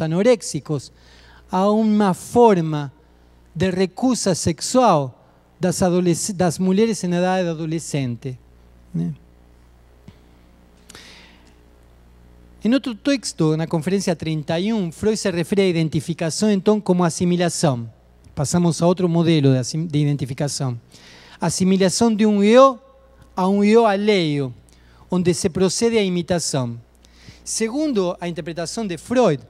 anoréxicos a uma forma de recusa sexual das, das mulheres em idade adolescente. Né? ¿eh? Em outro texto, na conferência 31, Freud se refere à identificação então como assimilação. Passamos a outro modelo de, de identificação. Assimilação de um eu a um eu alheio, onde se procede à imitação. Segundo a interpretação de Freud,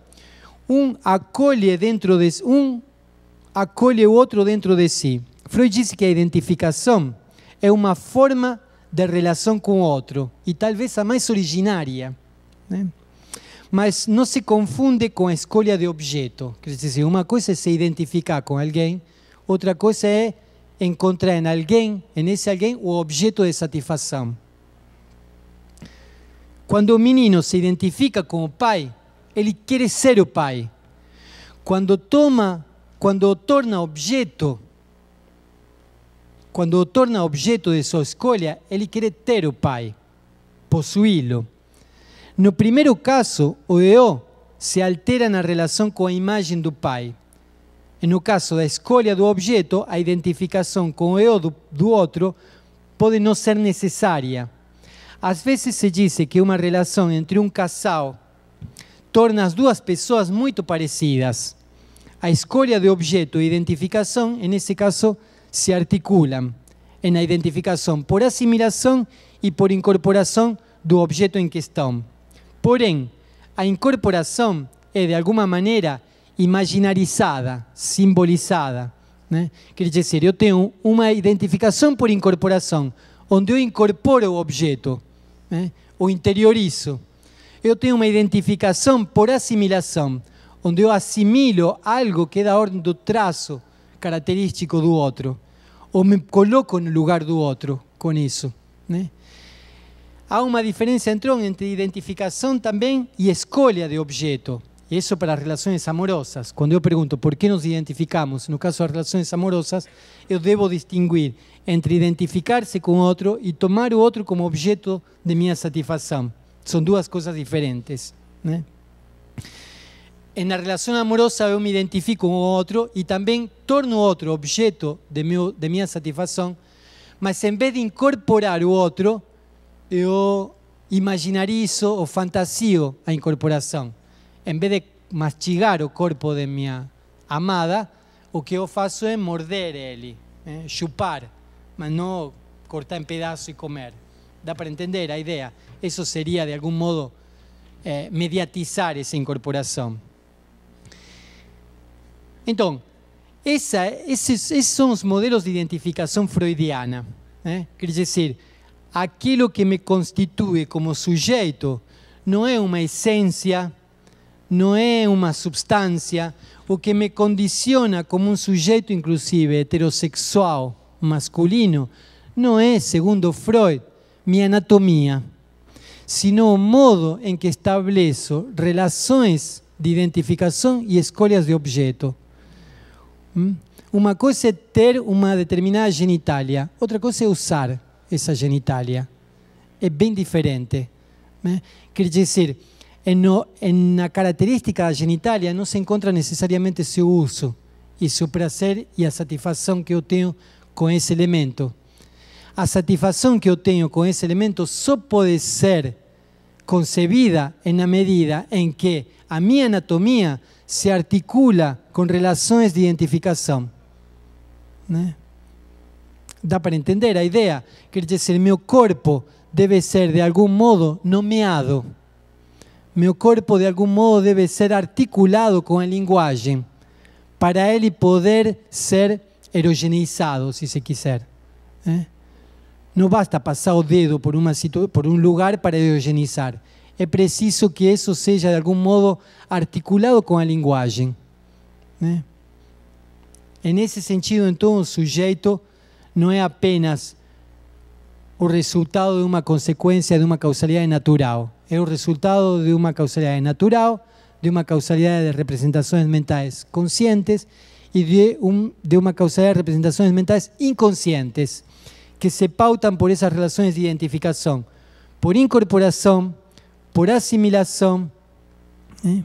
um acolhe dentro de um acolhe o outro dentro de si. Freud disse que a identificação é uma forma de relação com o outro e talvez a mais originária, né? ¿eh? mas não se confunde com a escolha de objeto. Quer dizer, uma coisa é se identificar com alguém, outra coisa é encontrar em alguém, em esse alguém, o objeto de satisfação. Quando o menino se identifica com o pai, ele quer ser o Pai. Quando toma, quando o torna objeto, quando o torna objeto de sua escolha, ele quer ter o Pai, possuí-lo. No primeiro caso, o eu se altera na relação com a imagem do Pai. E no caso da escolha do objeto, a identificação com o eu do, do outro pode não ser necessária. Às vezes se diz que uma relação entre um casal torna as duas pessoas muito parecidas. A escolha de objeto e identificação, nesse caso, se articulam na identificação por assimilação e por incorporação do objeto em questão. Porém, a incorporação é, de alguma maneira, imaginarizada, simbolizada. Né? Quer dizer, eu tenho uma identificação por incorporação, onde eu incorporo o objeto, né? o interiorizo eu tenho uma identificação por assimilação, onde eu assimilo algo que é da ordem do traço característico do outro, ou me coloco no lugar do outro com isso. Né? Há uma diferença então entre identificação também e escolha de objeto. Isso para as relações amorosas. Quando eu pergunto por que nos identificamos, no caso das relações amorosas, eu devo distinguir entre identificar-se com o outro e tomar o outro como objeto de minha satisfação. São duas coisas diferentes, na relação amorosa eu me identifico com o outro e também torno o outro objeto de, de minha satisfação, mas em vez de incorporar o outro, eu imaginarizo ou fantasio a incorporação. Em vez de mastigar o corpo de minha amada, o que eu faço é morder ele, ¿eh? chupar, mas não cortar em pedaços e comer. Dá para entender a ideia? Eso sería de algún modo eh, mediatizar esa incorporação. Então, esses, são os modelos de identificação freudiana. Quer ¿eh? dizer, aquilo que me constitui como sujeito não é uma essência, não é uma substância, o que me condiciona como um sujeito, inclusive heterossexual, masculino, não é, segundo Freud, minha anatomia sino o modo em que estabeleço relações de identificação e escolhas de objeto. Hum? Uma coisa é ter uma determinada genitália, outra coisa é usar essa genitália. É bem diferente. Né? Quer dizer, na característica da genitália não se encontra necessariamente seu uso e seu prazer e a satisfação que eu tenho com esse elemento. A satisfação que eu tenho com esse elemento só pode ser concebida en la medida en que a mi anatomía se articula con relaciones de identificación. ¿Eh? Da para entender la que es decir, mi cuerpo debe ser de algún modo nomeado. mi cuerpo de algún modo debe ser articulado con el lenguaje, para y poder ser erogenizado, si se quiser. ¿Eh? Não basta passar o dedo por, uma por um lugar para eugenizar. É preciso que isso seja, de algum modo, articulado com a linguagem. Né? esse nesse sentido, então, um sujeito não é apenas o resultado de uma consequência de uma causalidade natural. É o resultado de uma causalidade natural, de uma causalidade de representações mentais conscientes e de, de uma causalidade de representações mentais inconscientes que se pautam por essas relações de identificação, por incorporação, por assimilação. Né? ¿eh?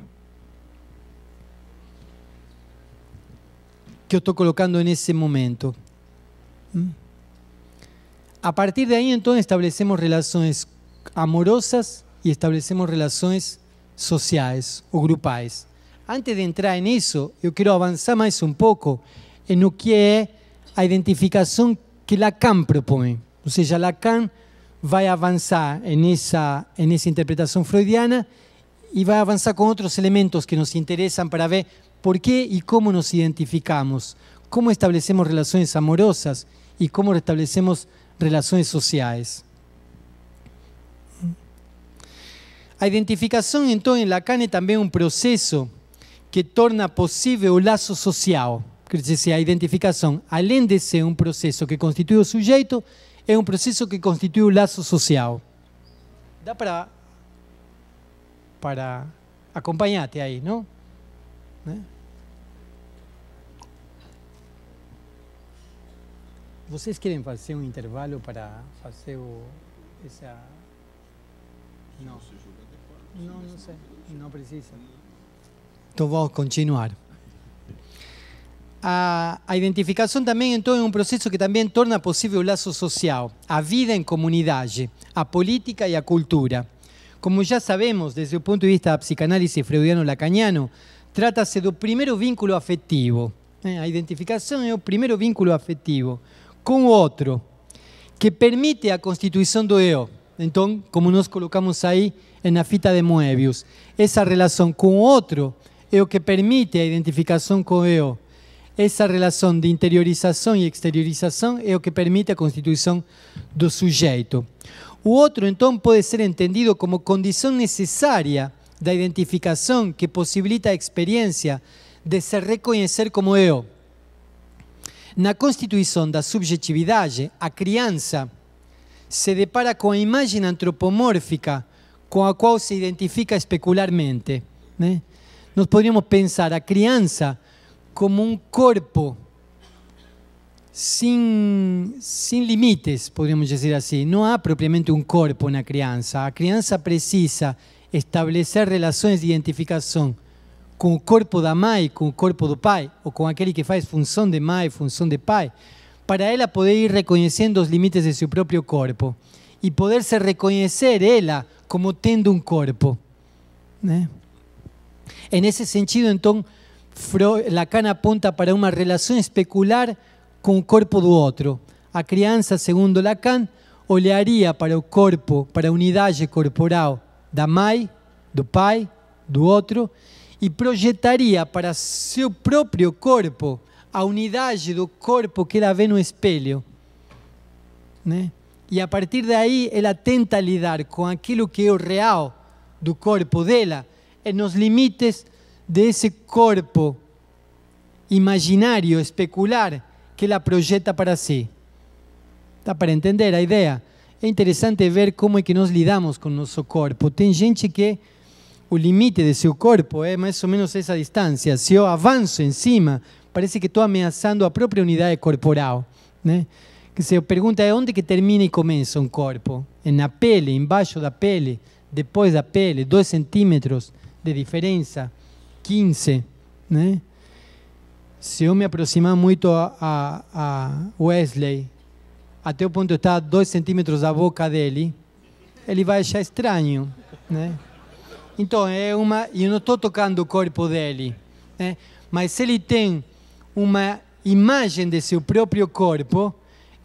Que eu estou colocando nesse momento. ¿Mm? A partir de então, estabelecemos establecemos amorosas e establecemos relações sociais ou grupais. Antes de entrar em isso, eu quero avançar mais um pouco, no que a identificação identificación que Lacan propõe. Ou seja, Lacan vai avançar nessa, nessa interpretação freudiana e vai avançar com outros elementos que nos interessam para ver por que e como nos identificamos, como estabelecemos relações amorosas e como estabelecemos relações sociais. A identificação, então, em Lacan é também um processo que torna possível o laço social. Quer dizer, a identificação, além de ser um processo que constitui o sujeito, é um processo que constitui o laço social. Dá para para acompanhar até aí, não? Né? Vocês querem fazer um intervalo para fazer o, essa... Não, não, não sei, não precisa. Então vou continuar a, a, identificação também então é um processo que também torna possível o laço social, a vida em comunidade, a política e a cultura. Como já sabemos, desde o ponto de vista da psicanálise freudiano-lacaniano, trata-se do primeiro vínculo afetivo. Eh, a identificação é o primeiro vínculo afetivo com o outro, que permite a constituição do eu. Então, como nós colocamos aí na fita de Moebius, essa relação com o outro é o que permite a identificação com o eu essa relação de interiorização e exteriorização é o que permite a constituição do sujeito. O outro, então, pode ser entendido como condição necessária da identificação que possibilita a experiência de se reconhecer como eu. Na constituição da subjetividade, a criança se depara com a imagem antropomórfica com a qual se identifica especularmente. Né? ¿eh? Nós poderíamos pensar a criança como um corpo sem, sem limites, podemos dizer assim. Não há propriamente um corpo na criança. A criança precisa estabelecer relações de identificação com o corpo da mãe, com o corpo do pai, ou com aquele que faz função de mãe, função de pai, para ela poder ir reconhecendo os limites de seu próprio corpo e poder se reconhecer ela como tendo um corpo. ¿eh? Né? esse sentido, então, Lacan aponta para uma relação especular com o corpo do outro. A criança, segundo Lacan, olharia para o corpo, para a unidade corporal da mãe, do pai, do outro, e projetaria para seu próprio corpo a unidade do corpo que ela vê no espelho. Né? E a partir daí ela tenta lidar com aquilo que é o real do corpo dela, nos limites desse corpo imaginário, especular, que ela projeta para si. Dá para entender a ideia? É interessante ver como é que nós lidamos com o nosso corpo. Tem gente que eh, o limite de seu corpo é mais ou menos essa distância. Se eu avanço em cima, parece que estou ameaçando a própria unidade corporal. Né? Que se pergunta é onde que termina e começa um corpo? É na pele, embaixo da pele, depois da pele, dois centímetros de diferença. 15, né? Se eu me aproximar muito a, a Wesley, até o ponto de estar a 2 centímetros da boca dele, ele vai achar estranho, né? Então, é uma, eu não estou tocando o corpo dele, né? mas ele tem uma imagem de seu próprio corpo,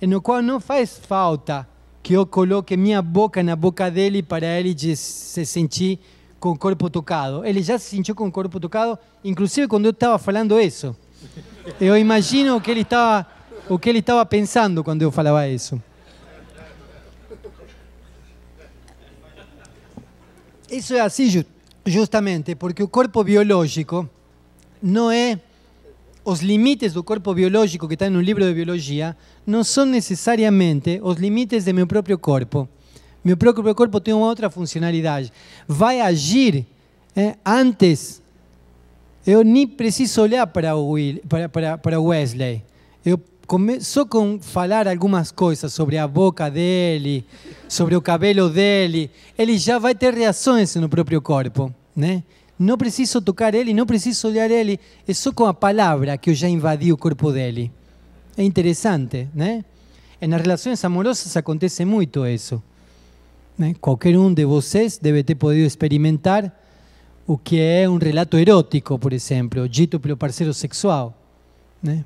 no qual não faz falta que eu coloque minha boca na boca dele para ele se sentir com corpo tocado. Ele já se sentiu com corpo tocado, inclusive quando eu estava falando isso. Eu imagino o que ele estava o que ele estava pensando quando eu falava isso. Isso é assim justamente porque o corpo biológico não é os limites do corpo biológico que está no livro de biologia não são necessariamente os limites do meu próprio corpo. Meu próprio corpo tem uma outra funcionalidade. Vai agir é, antes. Eu nem preciso olhar para, Will, para, para, para Wesley. Eu começo com falar algumas coisas sobre a boca dele, sobre o cabelo dele, ele já vai ter reações no próprio corpo, né? Não preciso tocar ele, não preciso olhar ele, é só com a palavra que eu já invadi o corpo dele. É interessante, né? Nas relações amorosas acontece muito isso. Né? Qualquer um de vocês deve ter podido experimentar o que é um relato erótico, por exemplo, dito pelo parceiro sexual. Né?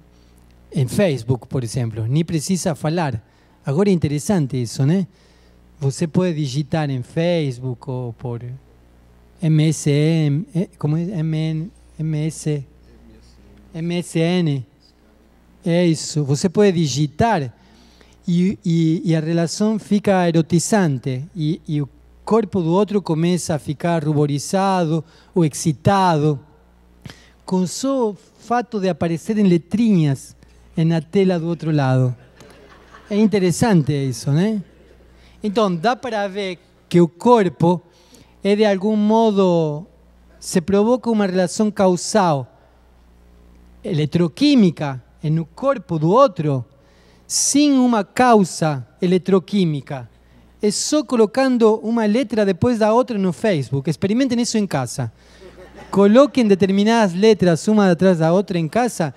Em Facebook, por exemplo, nem precisa falar. Agora é interessante isso, né? Você pode digitar em Facebook ou por MSN, eh, como é? MN, MS, MSN. É isso. Você pode digitar e, e, a relação fica erotizante e, e o corpo do outro começa a ficar ruborizado ou excitado com só o fato de aparecerem letrinhas na tela do outro lado. É interessante isso, né? Então, dá para ver que o corpo é de algum modo se provoca uma relação causal eletroquímica no corpo do outro sem uma causa eletroquímica. É só colocando uma letra depois da outra no Facebook. Experimentem isso em casa. Coloquem determinadas letras uma atrás da outra em casa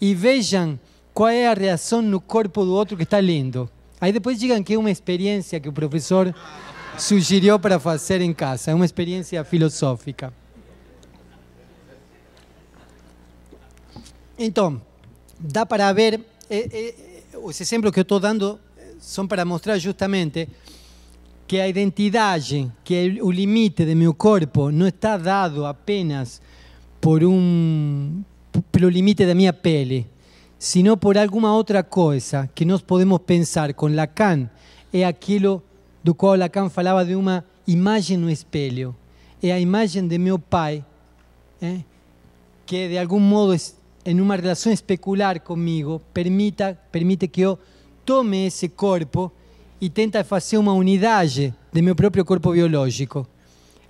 e vejam qual é a reação no corpo do outro que está lendo. Aí depois digam que é uma experiência que o professor sugeriu para fazer em casa, é uma experiência filosófica. Então, dá para ver. É, é, os exemplos que eu estou dando eh, são para mostrar justamente que a identidade, que é o limite do meu corpo, não está dado apenas por um pelo limite da minha pele, sino por alguma outra coisa que nós podemos pensar com Lacan, é aquilo do qual Lacan falava de uma imagem no espelho. É a imagem de meu pai, é? que de algum modo en una relación especular conmigo, permita, permite que yo tome ese cuerpo y tenta hacer una unidad de mi propio cuerpo biológico.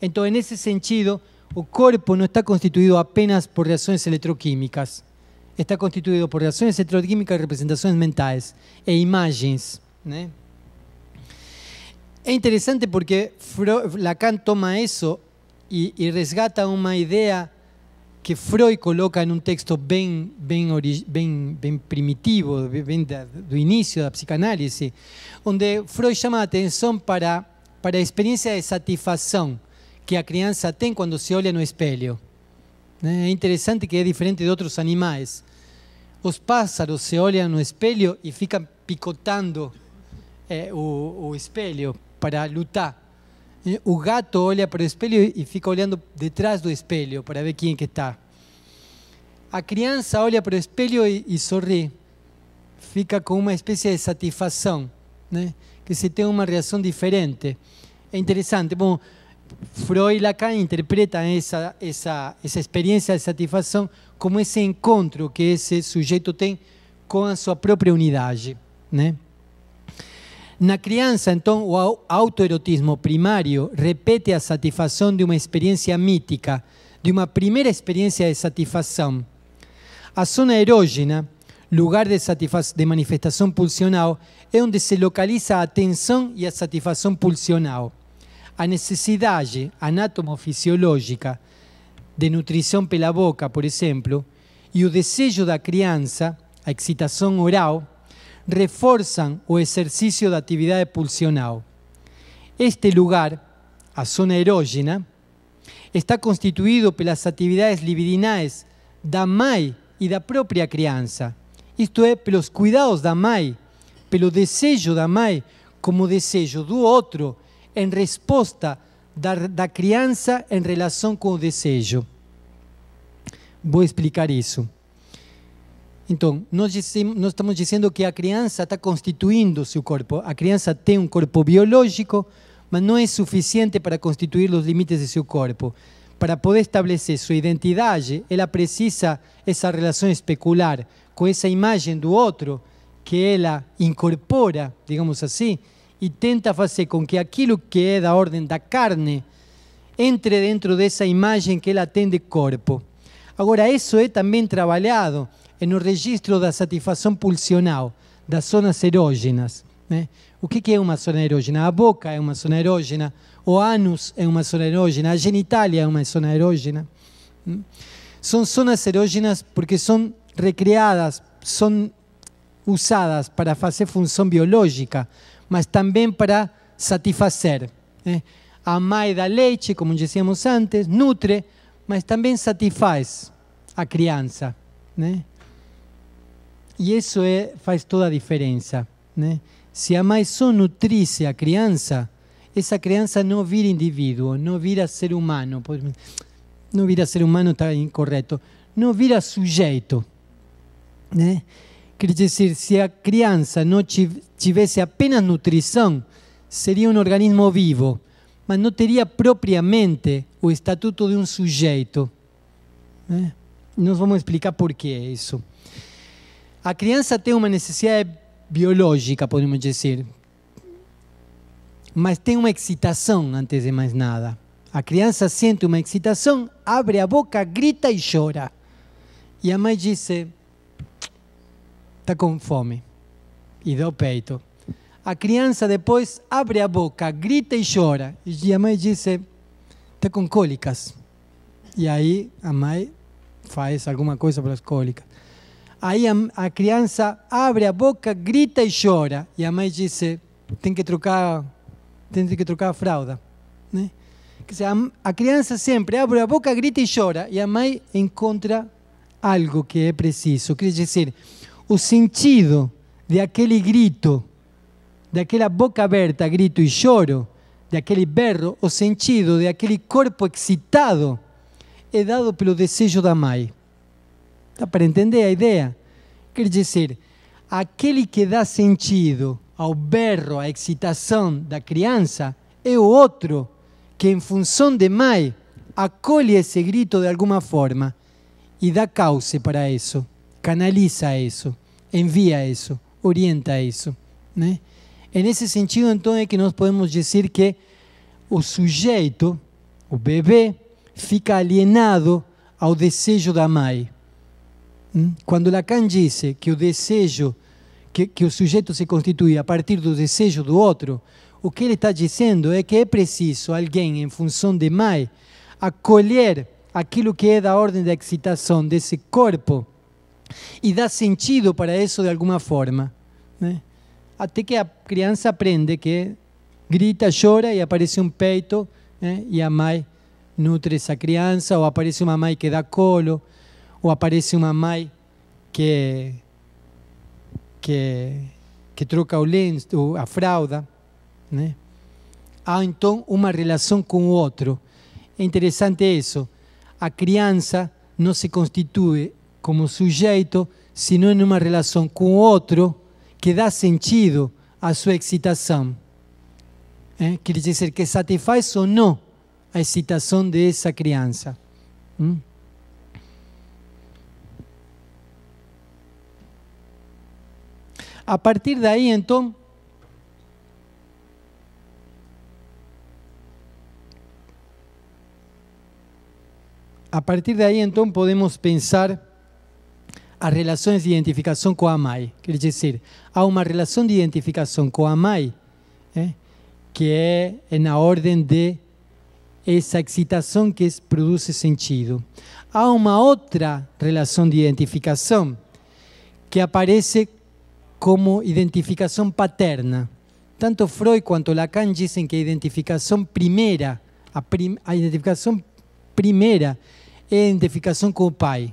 Entonces, en ese sentido, el cuerpo no está constituido apenas por reacciones electroquímicas, Está constituido por electroquímicas electroquímicas, representaciones mentales e imágenes. ¿eh? Es interesante porque Lacan toma eso y y resgata una idea. que Freud coloca em um texto bem, bem, bem, primitivo, bem do início da psicanálise, onde Freud chama a atenção para, para a experiência de satisfação que a criança tem quando se olha no espelho. É eh, interessante que é diferente de outros animais. Os pássaros se olham no espelho e ficam picotando o eh, espelho para lutar o gato olha para o espelho e fica olhando detrás do espelho para ver quem que está. A criança olha para o espelho e, e, sorri. Fica com uma espécie de satisfação, né? que se tem uma reação diferente. É interessante. Bom, Freud e Lacan interpretam essa, essa, essa experiência de satisfação como esse encontro que esse sujeito tem com a sua própria unidade. Né? Na criança, então, o autoerotismo primário repete a satisfação de uma experiência mítica, de uma primeira experiência de satisfação. A zona erógena, lugar de, de manifestação pulsional, é onde se localiza a atenção e a satisfação pulsional. A necessidade anatomo-fisiológica de nutrição pela boca, por exemplo, e o desejo da criança, a excitação oral, reforzan o exercício da atividade pulsional. Este lugar, a zona erógena, está constituído pelas atividades libidinais da mãe e da própria criança. Isto é, pelos cuidados da mãe, pelo desejo da mãe como desejo do outro em resposta da, da criança em relação com o desejo. Vou explicar isso. Então, nós, dissemos, nós, estamos dizendo que a criança está constituindo seu corpo. A criança tem um corpo biológico, mas não é suficiente para constituir os limites de seu corpo. Para poder estabelecer sua identidade, ela precisa essa relação especular com essa imagem do outro que ela incorpora, digamos assim, e tenta fazer com que aquilo que é da ordem da carne entre dentro dessa imagem que ela tem de corpo. Agora, isso é também trabalhado é no registro da satisfação pulsional, das zonas erógenas. Né? O que, é uma zona erógena? A boca é uma zona erógena, o ânus é uma zona erógena, a genitália é uma zona erógena. ¿Mm? São zonas erógenas porque são recriadas, são usadas para fazer função biológica, mas também para satisfazer. Né? ¿eh? A mãe da leite, como dizíamos antes, nutre, mas também satisfaz a criança. Né? ¿eh? E isso é, eh, faz toda a diferença. Né? Se a mãe só nutrisse a criança, essa criança não vira indivíduo, não vira ser humano. Não vira ser humano está incorreto. Não vira sujeito. Né? Quer dizer, se a criança não tivesse apenas nutrição, seria um organismo vivo, mas não teria propriamente o estatuto de um sujeito. Né? Nós vamos explicar por que isso. A criança tem uma necessidade biológica, podemos dizer, mas tem uma excitação antes de mais nada. A criança sente uma excitação, abre a boca, grita e chora. E a mãe diz: está com fome. E dá o peito. A criança depois abre a boca, grita e chora. E a mãe diz: está com cólicas. E aí a mãe faz alguma coisa para as cólicas. Aí a, a, criança abre a boca, grita e chora. E a mãe diz: tem que trocar, tem que trocar a fralda. Né? Quer dizer, a, a criança sempre abre a boca, grita e chora. E a mãe encontra algo que é preciso. Quer dizer, o sentido de aquele grito, de aquela boca aberta, grito e choro, de aquele berro, o sentido de aquele corpo excitado, é dado pelo desejo da mãe. Dá para entender a ideia? Quer dizer, aquele que dá sentido ao berro, à excitação da criança, é o outro que, em função de mãe, acolhe esse grito de alguma forma e dá causa para isso, canaliza isso, envia isso, orienta isso. Né? E nesse sentido, então, é que nós podemos dizer que o sujeito, o bebê, fica alienado ao desejo da mãe. Quando Lacan disse que o desejo, que, que o sujeito se constitui a partir do desejo do outro, o que ele está dizendo é que é preciso alguém, em função de Mai, acolher aquilo que é da ordem da excitação desse corpo e dar sentido para isso de alguma forma. Né? Até que a criança aprende que grita, chora e aparece um peito né? e a mãe nutre essa criança, ou aparece uma mãe que dá colo ou aparece uma mãe que que, que troca o lenço, a fralda, né? Há então uma relação com o outro. É interessante isso. A criança não se constitui como sujeito, senão uma relação com o outro que dá sentido à sua excitação. É? Quer dizer, que satisfaz ou não a excitação dessa criança. Hum? A partir daí, então, a partir daí, então, podemos pensar as relações de identificação com a mãe. Quer dizer, há uma relação de identificação com a mãe eh, é? que é na ordem de essa excitação que produz sentido. Há uma outra relação de identificação que aparece como identificação paterna. Tanto Freud quanto Lacan dizem que identificação primeira, a, prim, a primeira é ¿Eh? a identificação com o pai.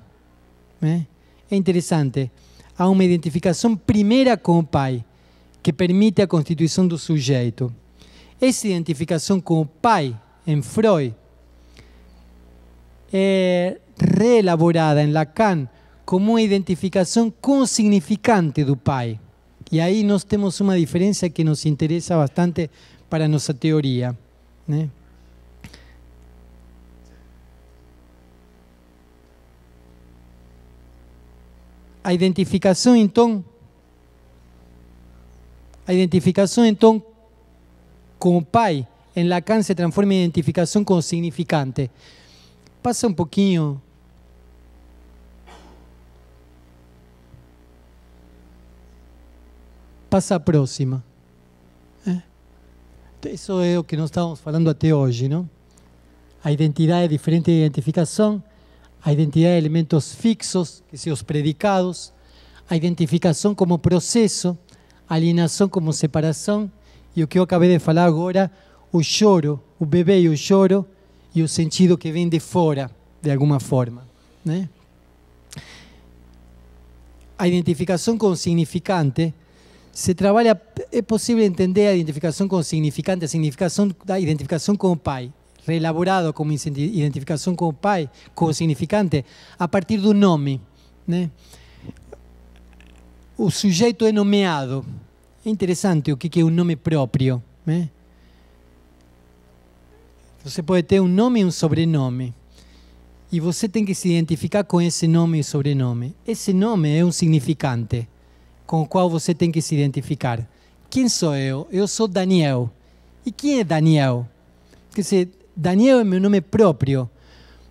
Né? É interessante. Há uma identificação primeira com o pai, que permite a constituição do sujeito. Essa identificação com o pai, em Freud, é reelaborada em Lacan como uma identificação com o significante do Pai. E aí nós temos uma diferença que nos interessa bastante para a nossa teoria. Né? A identificação, então, a identificação, então, com o pai, em Lacan se transforma em identificação com o significante. Passa um pouquinho passa a próxima. É. Isso é o que nós estávamos falando até hoje, não? A identidade é diferente da identificação. A identidade é elementos fixos, que são os predicados. A identificação como processo, a alienação como separação. E o que eu acabei de falar agora, o choro, o bebê e o choro, e o sentido que vem de fora, de alguma forma. Né? ¿eh? A identificação com o significante se trabalha, é possível entender a identificação com o significante, a significação da identificação com o pai, reelaborado como identificação com o pai, com o significante, a partir do nome. Né? O sujeito é nomeado. É interessante o que é um nome próprio. Né? Você pode ter um nome e um sobrenome. E você tem que se identificar com esse nome e sobrenome. Esse nome é um significante com o qual você tem que se identificar. Quem sou eu? Eu sou Daniel. E quem é Daniel? Quer dizer, Daniel é meu nome próprio,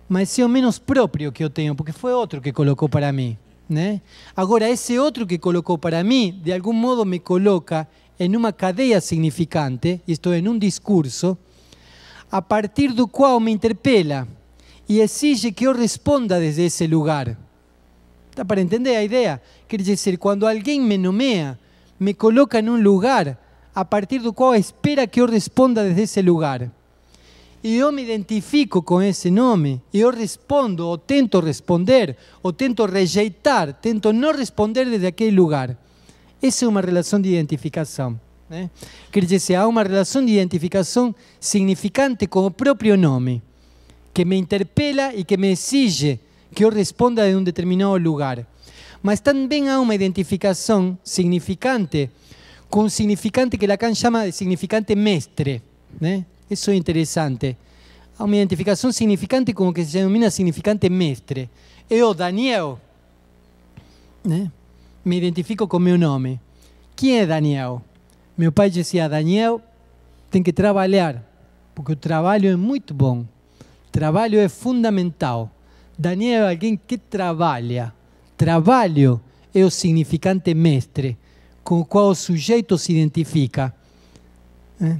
mas é o menos próprio que eu tenho, porque foi outro que colocou para mim. Né? Agora, esse outro que colocou para mim, de algum modo me coloca em uma cadeia significante, isto é, em um discurso, a partir do qual me interpela e exige que eu responda desde esse lugar. Está para entender a ideia? Quer dizer, quando alguém me nomeia, me coloca em um lugar a partir do qual espera que eu responda desde esse lugar. E eu me identifico com esse nome, e eu respondo, ou tento responder, ou tento rejeitar, tento não responder desde aquele lugar. Essa é uma relação de identificação. Né? Quer dizer, há uma relação de identificação significante com o próprio nome, que me interpela e que me exige que eu responda de um determinado lugar. Mas também há uma identificação significante com um significante que Lacan chama de significante mestre. Né? ¿eh? Isso é interessante. Há uma identificação significante com o que se denomina significante mestre. Eu, Daniel, né? me identifico com meu nome. Quem é Daniel? Meu pai dizia: Daniel tem que trabalhar, porque o trabalho é muito bom. O trabalho é fundamental. Daniel é alguém que trabalha. Trabalho é o significante mestre com o qual o sujeito se identifica. É?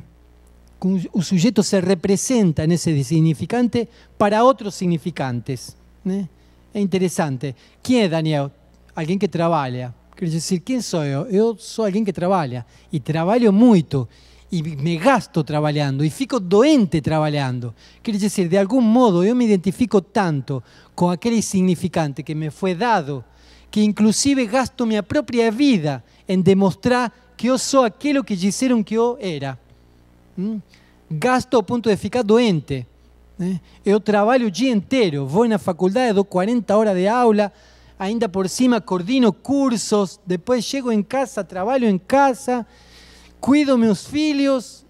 O sujeito se representa nesse significante para outros significantes. Né? É interessante. Quem é Daniel? Alguém que trabalha. Quer dizer, quem sou eu? Eu sou alguém que trabalha. E trabalho muito e me gasto trabalhando e fico doente trabalhando. Quer dizer, de algum modo eu me identifico tanto com aquele significante que me foi dado que inclusive gasto minha própria vida em demonstrar que eu sou aquilo que disseram que eu era. ¿Mm? Gasto ao ponto de ficar doente. Eu ¿eh? trabalho o dia inteiro, vou na faculdade, dou 40 horas de aula, ainda por cima coordino cursos, depois chego em casa, trabalho em casa cuido meus filhos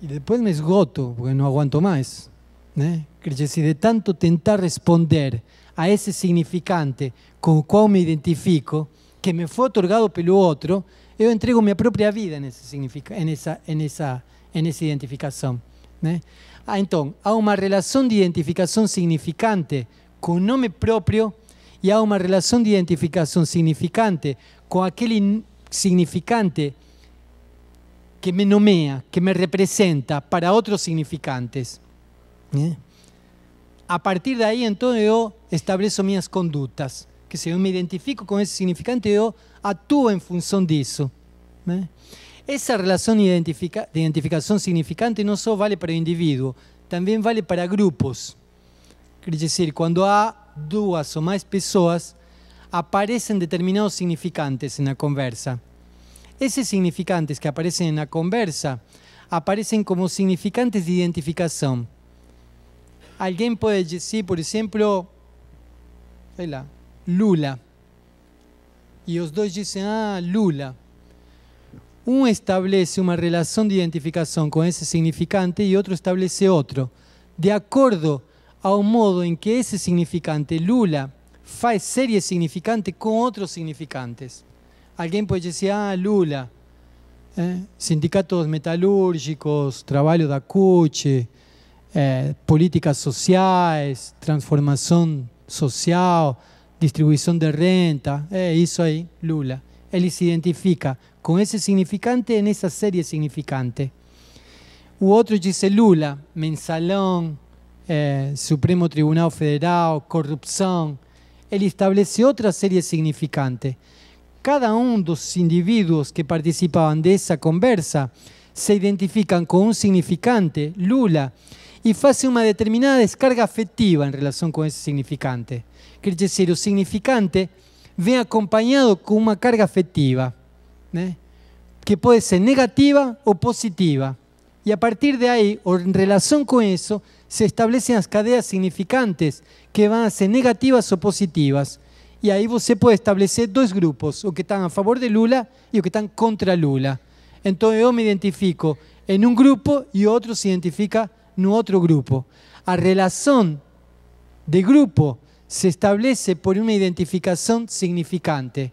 e depois me esgoto, porque não aguento mais. Né? ¿eh? se de tanto tentar responder a esse significante com o qual me identifico, que me foi otorgado pelo outro, eu entrego minha própria vida nesse significa nessa, nessa, nessa identificação. Né? ¿eh? Ah, então, há uma relação de identificação significante com o nome próprio e há uma relação de identificação significante com aquele significante que me nomea, que me representa para otros significantes. ¿Eh? A partir de ahí entonces yo estableço mis conductas, que se si yo me identifico con ese significante, yo actúo en función de eso. ¿Eh? Esa relación identifica, de identificación significante no solo vale para el individuo, también vale para grupos. Es decir, cuando hay dos o más personas, aparecen determinados significantes en la conversa esses significantes que aparecem na conversa aparecem como significantes de identificação. Alguém pode dizer, por exemplo, sei lá, Lula. E os dois dizem, ah, Lula. Um estabelece uma relação de identificação com esse significante e outro estabelece outro, de acordo ao modo em que esse significante, Lula, faz série significante com outros significantes alguien puede decir, ah, Lula, eh, sindicatos metalúrgicos, trabajo da acuche, eh, políticas sociais, transformação social, distribuição de renta, eh, isso aí, Lula. Ele se identifica com esse significante em essa série significante. O outro diz Lula, mensalão, eh, Supremo Tribunal Federal, corrupção. Ele estabelece outra série significante. cada uno de los individuos que participaban de esa conversa se identifican con un significante, Lula, y hace una determinada descarga afectiva en relación con ese significante. Quiere decir, el significante viene acompañado con una carga afectiva, ¿eh? que puede ser negativa o positiva. Y a partir de ahí, o en relación con eso, se establecen las cadenas significantes que van a ser negativas o positivas y ahí você puede establecer dos grupos, o que están a favor de Lula y o que están contra Lula. Entonces yo me identifico en un grupo y otro se identifica en otro grupo. A relación de grupo se establece por una identificación significante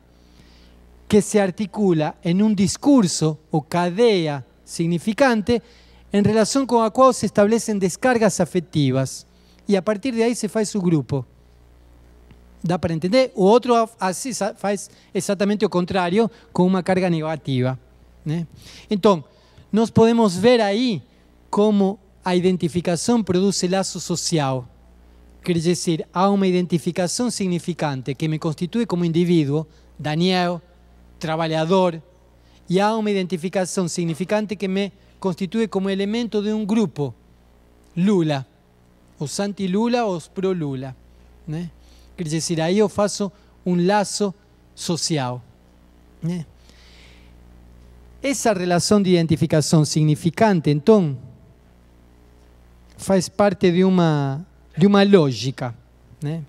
que se articula en un discurso o cadena significante en relación con a cual se establecen descargas afectivas y a partir de ahí se hace su grupo. Dá para entender? O outro assim, faz exatamente o contrário, com uma carga negativa. Né? ¿eh? Então, nós podemos ver aí como a identificação produz laço social. Quer dizer, há uma identificação significante que me constitui como indivíduo, Daniel, trabalhador, e há uma identificação significante que me constitui como elemento de um grupo, Lula, os anti-Lula ou os pro-Lula. Né? ¿eh? Quer dizer, aí eu faço um laço social. Né? Essa relação de identificação significante, então, faz parte de uma, de uma lógica. Né?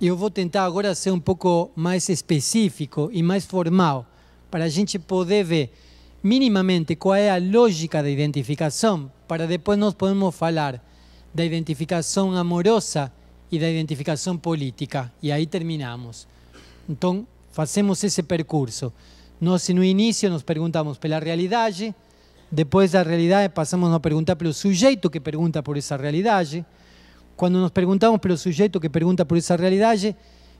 Eu vou tentar agora ser um pouco mais específico e mais formal, para a gente poder ver minimamente qual é a lógica da identificação, para depois nós podemos falar da identificação amorosa e da identificação política. E aí terminamos. Então, fazemos esse percurso. Nós, no início, nos perguntamos pela realidade, depois da realidade, passamos a perguntar pelo sujeito que pergunta por essa realidade. Quando nos perguntamos pelo sujeito que pergunta por essa realidade,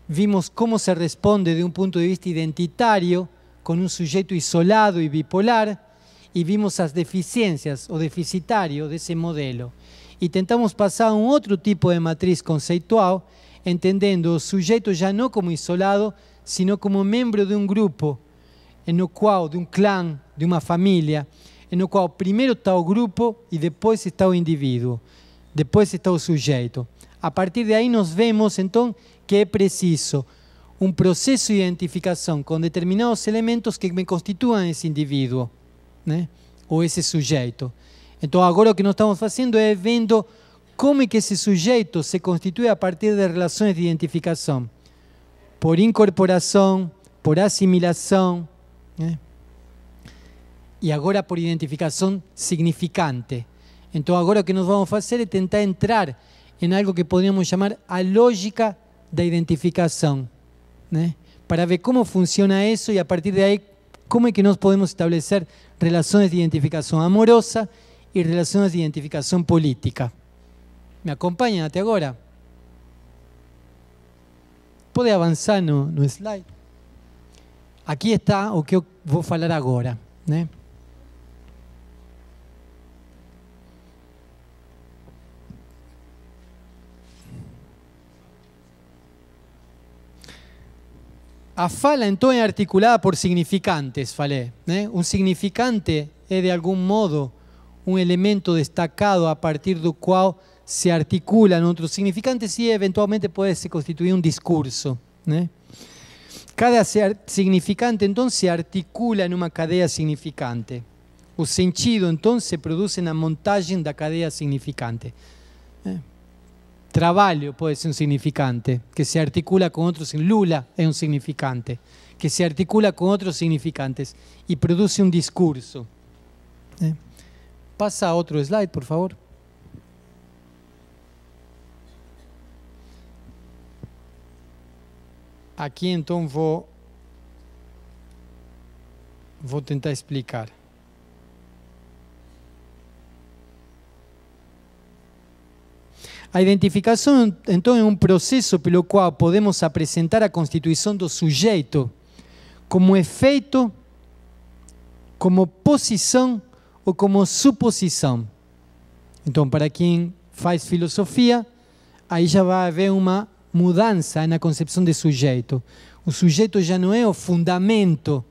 vimos como se responde de um ponto de vista identitário, com um sujeito isolado e bipolar, e vimos as deficiências, o deficitário desse modelo e tentamos passar a um outro tipo de matriz conceitual, entendendo o sujeito já não como isolado, sino como membro de um grupo, no qual, de um clã, de uma família, no qual primeiro está o grupo e depois está o indivíduo, depois está o sujeito. A partir de aí nós vemos, então, que é preciso um processo de identificação com determinados elementos que me constituam esse indivíduo, né? ¿eh? ou esse sujeito. Então agora o que nós estamos fazendo é vendo como é que esse sujeito se constitui a partir de relações de identificação. Por incorporação, por assimilação, né? e agora por identificação significante. Então agora o que nós vamos fazer é tentar entrar em algo que poderíamos chamar a lógica da identificação, né? para ver como funciona isso e a partir de aí como é que nós podemos estabelecer relações de identificação amorosa y relaciones de identificación política. ¿Me acompañan hasta ahora? ¿Puede avanzar no, no slide? Aquí está o que voy a hablar ahora. ¿eh? A fala entonces articulada por significantes, falé. ¿eh? Un significante es de algún modo um elemento destacado a partir do qual se articulam outros significantes e eventualmente pode se constituir um discurso. Né? Cada significante, então, se articula numa cadeia significante. O sentido, então, se produz na montagem da cadeia significante. Né? Trabalho pode ser um significante, que se articula com outros. Lula é um significante, que se articula com outros significantes e produz um discurso. Né? Passa a outro slide, por favor. Aqui então vou vou tentar explicar. A identificação, então, é um processo pelo qual podemos apresentar a constituição do sujeito como efeito, como posição ou como suposição. Então, para quem faz filosofia, aí já vai haver uma mudança na concepção de sujeito. O sujeito já não é o fundamento,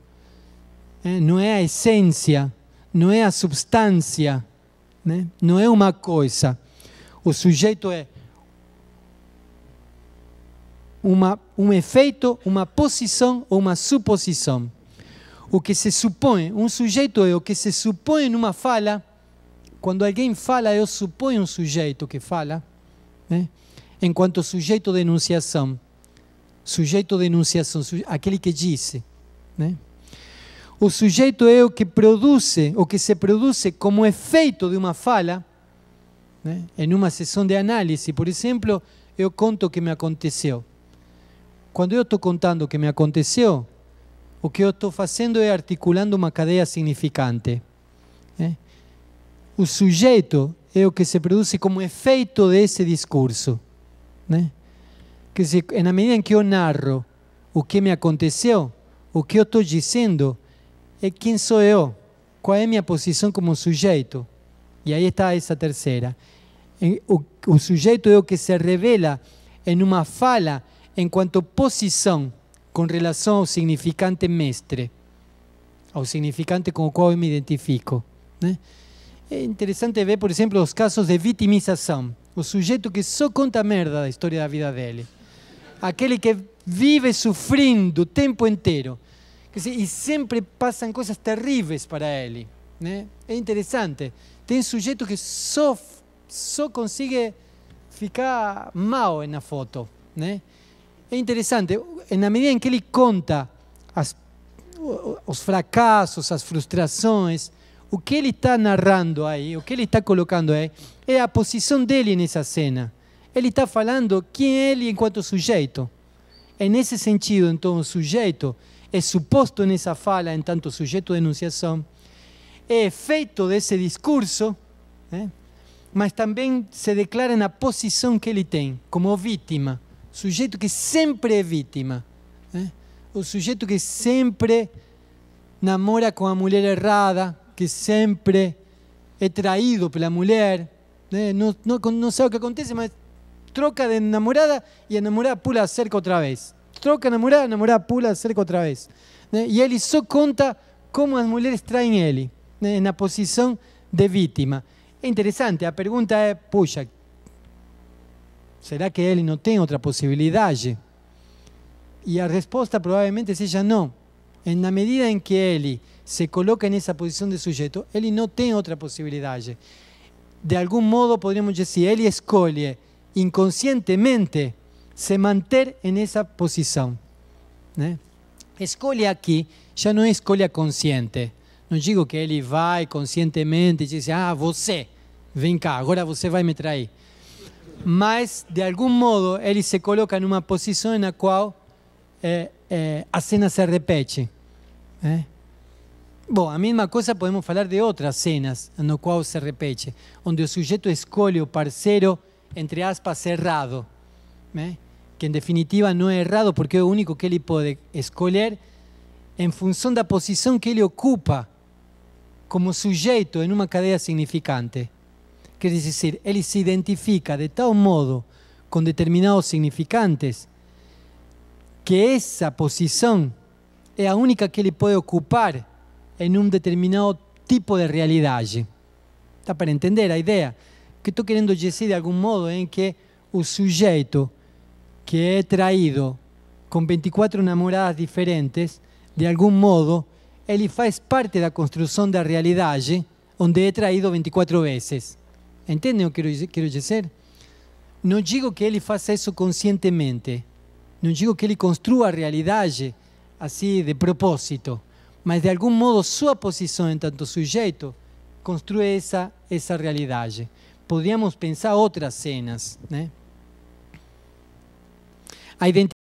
eh, não é a essência, não é a substância, né? não é uma coisa. O sujeito é uma, um efeito, uma posição ou uma suposição o que se supõe, um sujeito é o que se supõe numa fala. Quando alguém fala, eu suponho um sujeito que fala, né? enquanto sujeito de enunciação. Sujeito de enunciação, suje... aquele que disse. Né? O sujeito é o que produz, o que se produz como efeito de uma fala. Né? Em uma sessão de análise, por exemplo, eu conto o que me aconteceu. Quando eu estou contando o que me aconteceu, o que eu estou fazendo é articulando uma cadeia significante. É? O sujeito é o que se produz como efeito desse discurso. Né? Que se, na medida em que eu narro o que me aconteceu, o que eu estou dizendo é quem sou eu, qual é a minha posição como sujeito. E aí está essa terceira. O, o sujeito é o que se revela em uma fala enquanto posição com relação ao significante mestre, ao significante com o qual eu me identifico. Né? É interessante ver, por exemplo, os casos de vitimização. O sujeito que só conta merda da história da vida dele. Aquele que vive sofrendo o tempo inteiro. E sempre passam coisas terríveis para ele. Né? É interessante. Tem sujeito que só, só consegue ficar mal na foto. Né? é interessante, na medida em que ele conta os fracassos, as frustrações, o que ele está narrando aí, o que ele está colocando aí, é a posição dele nessa cena. Ele está falando quem é ele enquanto sujeito. É nesse sentido, então, o sujeito é suposto nessa fala, enquanto sujeito de enunciação, é feito desse discurso, ¿eh? mas também se declara na posição que ele tem, como vítima sujeito que sempre é vítima, né? o sujeito que sempre namora com a mulher errada, que sempre é traído pela mulher, né? Eh? não, não, não sei o que acontece, mas troca de namorada e a namorada pula a cerca outra vez. Troca a namorada, a namorada pula a cerca outra vez. Né? E eh, ele só conta como as mulheres traem ele, né? na posição de vítima. É interessante, a pergunta é, puxa, Será que ele não tem outra possibilidade? E a resposta provavelmente seja não. Na medida em que ele se coloca nessa posição de sujeito, ele não tem outra possibilidade. De algum modo, poderíamos dizer, ele escolhe inconscientemente se manter nessa posição. Né? ¿eh? Escolhe aqui, já não é escolha consciente. Não digo que ele vai conscientemente e diz, ah, você, vem cá, agora você vai me trair mas de algum modo ele se coloca numa posição na qual é, é, a cena se repete. É? Bom, a mesma coisa podemos falar de outras cenas no qual se repete, onde o sujeito escolhe o parceiro, entre aspas, errado, ¿eh? que em definitiva não é errado porque é o único que ele pode escolher em função da posição que ele ocupa como sujeito em uma cadeia significante. Quiere decir, él se identifica de tal modo con determinados significantes que esa posición es la única que él puede ocupar en un determinado tipo de realidad. Está para entender la idea? que estoy queriendo decir de algún modo en que el sujeto que he traído con 24 enamoradas diferentes, de algún modo, él faz parte de la construcción de la realidad donde he traído 24 veces. Entendem o que eu quero dizer? Não digo que ele faça isso conscientemente. Não digo que ele construa a realidade assim de propósito. Mas de algum modo sua posição enquanto sujeito construi essa, essa realidade. Podíamos pensar outras cenas, né? ¿eh? A